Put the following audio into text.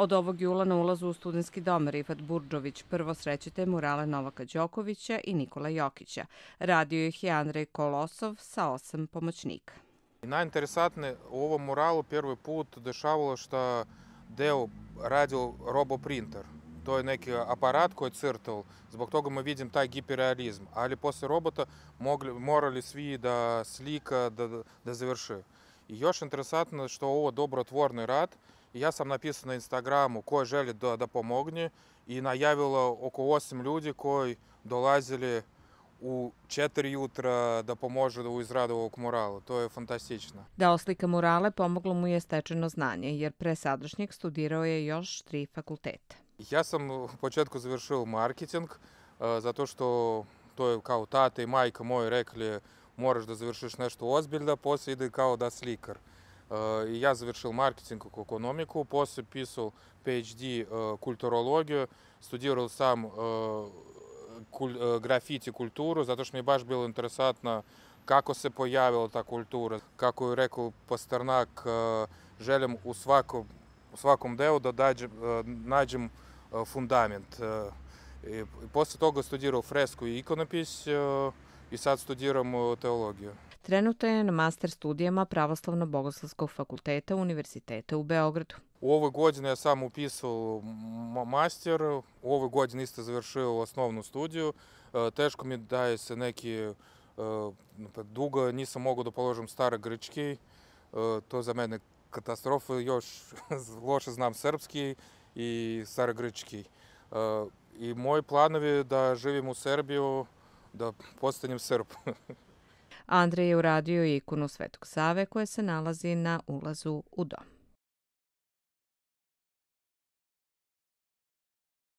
Od ovog jula na ulazu u studentski dom Rifat Burđović prvo srećete murale Novaka Đokovića i Nikola Jokića. Radio ih je Andrej Kolosov sa osam pomoćnika. Najinteresantnije u ovom muralu prvi put dešavalo što deo radio roboprinter. To je neki aparat koji je crtao, zbog toga mi vidim taj hiperrealizm. Ali posle robota mogli, morali svi da slika da, da završi. I još interesantno što je ovo dobrotvorni rad. Ja sam napisao na Instagramu ko želi da, da pomogne i najavilo oko 8 ljudi koji dolazili u 4 jutra da pomože u izradu ovog murala. To je fantastično. Da oslika murale pomoglo mu je stečeno znanje, jer pre sadašnjeg studirao je još tri fakulteta. Ja sam u početku završio marketing, zato što to je kao tata i majka moji rekli можеш да завършиш нещо Осбилда, после идай као да сликър. И я завершил маркетинг как экономику, после писал PhD культурологию, студировал сам графіті культуру, за те, що мені баш было інтересантно, як осе появила та культура, як у реку Пастернак желем у сваком, у сваком делу додаджем, наджем фундамент. І після того студировал фреску і іконопись, i sad studiramo teologiju. Trenutno je na master studijama pravoslavno bogoslavskog fakulteta Univerziteta u Beogradu. U ovoj godini ja sam upisao master, u ovoj godini isto završio osnovnu studiju. E, teško mi daje da se neki, e, pa dugo nisam mogao da položim stare grčki, e, to za mene katastrofa, još loše znam srpski i stare starogrčki. I moji planovi je da živim u Srbiju, da postanjem srp. Andrej je uradio ikonu Svetog Save koja se nalazi na ulazu u dom.